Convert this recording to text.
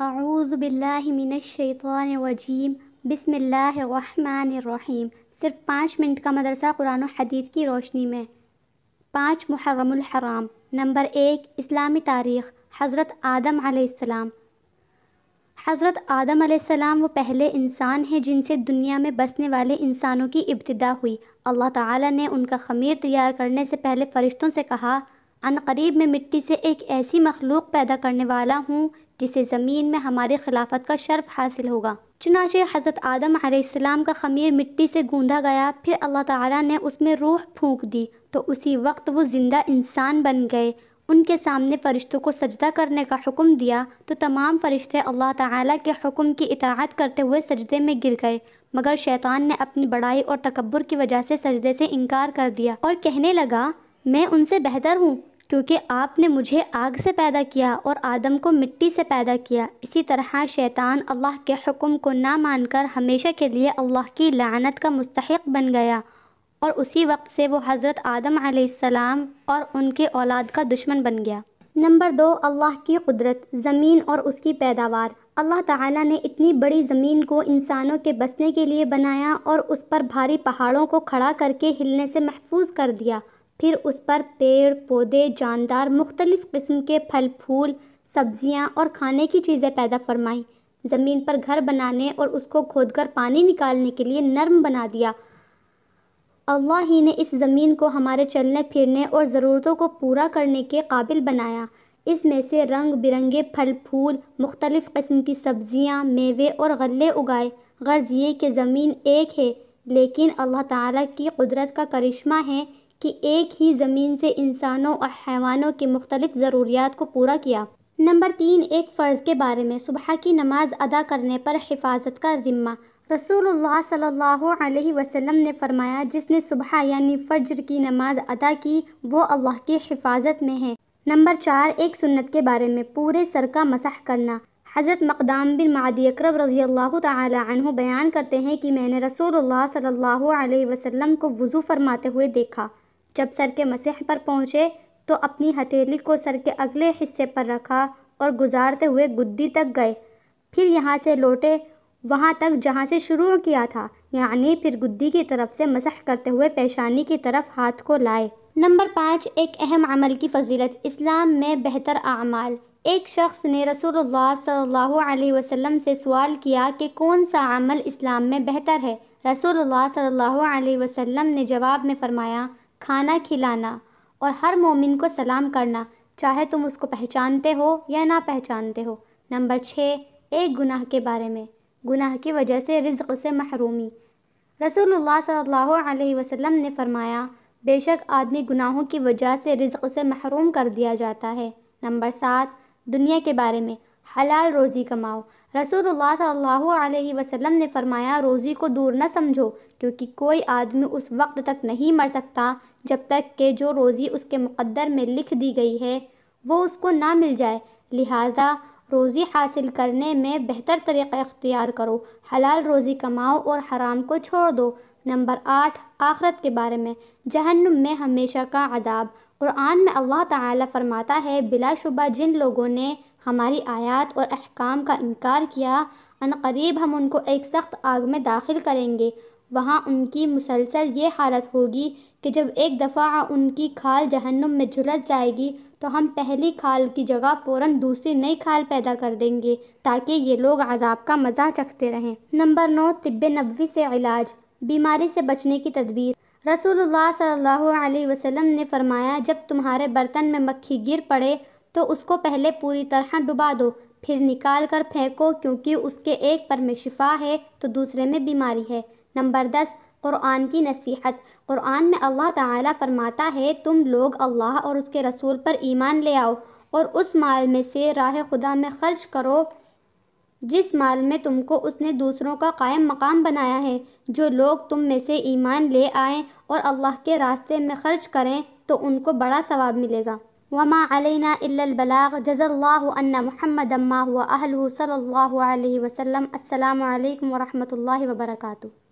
الرحمن बसमीम सिर्फ पाँच मिनट का मदरसा कुरान हदीस की रोशनी में पाँच मुहर्रम नंबर एक इस्लामी तारीख़ हज़रत आदम आसमाम हज़रत आदम आसमाम वो पहले इंसान हैं जिनसे दुनिया में बसने वाले इंसानों की इब्तदा हुई अल्लाह ताला ने उनका ख़मीर तैयार करने से पहले फ़रिश्तों से कहा करीब में मिट्टी से एक ऐसी मखलूक पैदा करने वाला हूँ जिसे ज़मीन में हमारे खिलाफत का शर्फ हासिल होगा चुनाचे हज़रत आदम आसमाम का ख़मीर मिट्टी से गूँधा गया फिर अल्लाह ताला ने उसमें रूह फूँक दी तो उसी वक्त वो ज़िंदा इंसान बन गए उनके सामने फ़रिश्तों को सजदा करने का हुक्म दिया तो तमाम फ़रिश्ते अल्लाह ताला के हुक्म की इतात करते हुए सजदे में गिर गए मगर शैतान ने अपनी बड़ाई और तकबर की वजह से सजदे से इनकार कर दिया और कहने लगा मैं उनसे बेहतर हूँ क्योंकि आपने मुझे आग से पैदा किया और आदम को मिट्टी से पैदा किया इसी तरह शैतान अल्लाह के हुक्म को ना मानकर हमेशा के लिए अल्लाह की लानत का मुस्तक बन गया और उसी वक्त से वो हज़रत आदम आसमाम और उनके औलाद का दुश्मन बन गया नंबर दो अल्लाह की कुदरत ज़मीन और उसकी पैदावार अल्लाह ताला ने इतनी बड़ी ज़मीन को इंसानों के बसने के लिए बनाया और उस पर भारी पहाड़ों को खड़ा करके हिलने से महफूज कर दिया फिर उस पर पेड़ पौधे जानदार मुख्तलिफ़ किस्म के फल फूल सब्ज़ियाँ और खाने की चीज़ें पैदा फरमाईं ज़मीन पर घर बनाने और उसको खोद कर पानी निकालने के लिए नर्म बना दिया अल्लाह ही ने इस ज़मीन को हमारे चलने फिरने और ज़रूरतों को पूरा करने के काबिल बनाया इसमें से रंग बिरंगे फल फूल मुख्तलिफ़ किस्म की सब्ज़ियाँ मेवे और गले उगाए गर्ज़ ये कि ज़मीन एक है लेकिन अल्लाह ताला की कुदरत का करिश्मा है कि एक ही ज़मीन से इंसानों और हैवानों की मुख्तलिफ़ ज़रूरियात को पूरा किया नंबर तीन एक फ़र्ज़ के बारे में सुबह की नमाज अदा करने पर हिफाजत का ज़िम्मा रसूलुल्लाह सल्लल्लाहु अलैहि वसल्लम ने फरमाया जिसने सुबह यानी फ़ज्र की नमाज अदा की वो अल्लाह की हिफाजत में है नंबर चार एक सुन्नत के बारे में पूरे सर का मसह करना हज़रत मकदाम बिन मादी अक्रब रज़ी अल्लाह तु बयान करते हैं कि मैंने रसूलुल्लाह सल्लल्लाहु अलैहि वसल्लम को वज़ू फरमाते हुए देखा जब सर के मसीह पर पहुँचे तो अपनी हथेली को सर के अगले हिस्से पर रखा और गुजारते हुए गुद्दी तक गए फिर यहाँ से लौटे वहाँ तक जहाँ से शुरू किया था यानी फिर गुद्दी की तरफ से मसह करते हुए पेशानी की तरफ हाथ को लाए नंबर पाँच एक अहम अमल की फजीलत इस्लाम में बेहतर आमाल एक शख्स ने रसूलुल्लाह सल्लल्लाहु अलैहि वसल्लम से सवाल किया कि कौन सा अमल इस्लाम में बेहतर है रसूलुल्लाह सल्लल्लाहु अलैहि वसल्लम ने जवाब में फ़रमाया खाना खिलाना और हर मोमिन को सलाम करना चाहे तुम उसको पहचानते हो या ना पहचानते हो नंबर छः एक गुनाह के बारे में गुनाह की वजह से रिज्क से महरूमी रसूलुल्लाह सल्लल्लाहु अलैहि वसल्लम ने फरमाया बेशक आदमी गुनाहों की वजह से रिज्क से महरूम कर दिया जाता है नंबर सात दुनिया के बारे में हलाल रोज़ी कमाओ रसूलुल्लाह सल्लल्लाहु अलैहि वसल्लम ने फरमाया रोज़ी को दूर न समझो क्योंकि कोई आदमी उस वक्त तक नहीं मर सकता जब तक कि जो रोज़ी उसके मुकद्दर में लिख दी गई है वो उसको ना मिल जाए लिहाजा रोज़ी हासिल करने में बेहतर तरीक़ा इख्तियार करो हलाल रोज़ी कमाओ और हराम को छोड़ दो नंबर आठ आखरत के बारे में जहन्नुम में हमेशा का अदाब कुरान में अल्लाह ताला फरमाता है बिलाशुबा जिन लोगों ने हमारी आयत और अहकाम का इनकार किया अनकरीब हम उनको एक सख्त आग में दाखिल करेंगे वहाँ उनकी मुसलसल ये हालत होगी कि जब एक दफ़ा उनकी खाल जहन्नुम में झुलस जाएगी तो हम पहली खाल की जगह फ़ौर दूसरी नई खाल पैदा कर देंगे ताकि ये लोग अजाब का मज़ा चखते रहें नंबर नौ तिब नबी से इलाज बीमारी से बचने की तदबीर रसूलुल्लाह सल्लल्लाहु अलैहि वसल्लम ने फरमाया जब तुम्हारे बर्तन में मक्खी गिर पड़े तो उसको पहले पूरी तरह डुबा दो फिर निकाल कर फेंको क्योंकि उसके एक पर में शिफा है तो दूसरे में बीमारी है नंबर दस क़ुरान की नसीहत क़ुरान में अल्लाह ताला फरमाता है तुम लोग अल्लाह और उसके रसूल पर ईमान ले आओ और उस माल में से राह खुदा में ख़र्च करो जिस माल में तुमको उसने दूसरों का कायम मकाम बनाया है जो लोग तुम में से ईमान ले आएँ और अल्लाह के रास्ते में ख़र्च करें तो उनको बड़ा सवाब मिलेगा وما علينا إلا البلاغ جزى الله أن محمدا ما هو أهله صلى الله عليه وسلم السلام عليكم ورحمة الله وبركاته